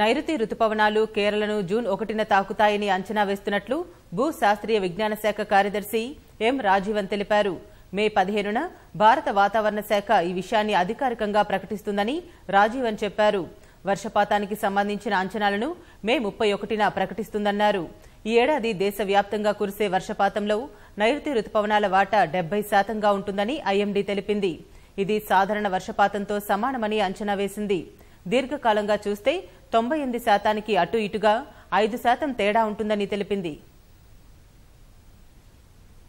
నైరుతి రుతుపవనాలు కేరళను జూన్ ఒకటిన తాకుతాయని అంచనా వేస్తున్నట్లు భూ శాస్త్రీయ విజ్ఞాన శాఖ కార్యదర్శి ఎం రాజీవన్ తెలిపారు మే పదిహేనున భారత వాతావరణ శాఖ ఈ విషయాన్ని అధికారికంగా ప్రకటిస్తుందని రాజీవన్ చెప్పారు వర్షపాతానికి సంబంధించిన అంచనాలను మే ముప్పై ఒకటిన ప్రకటిస్తుందన్నారు ఈ ఏడాది దేశవ్యాప్తంగా కురిసే వర్షపాతంలో నైరుతి రుతుపవనాల వాటా డెబ్బై శాతంగా ఉంటుందని ఐఎండీ తెలిపింది ఇది సాధారణ వర్షపాతంతో సమానమని అంచనా వేసింది దీర్ఘకాలంగా చూస్తే తొంభై ఎనిమిది శాతానికి అటు ఇటుగా ఐదు శాతం తేడా ఉంటుందని తెలిపింది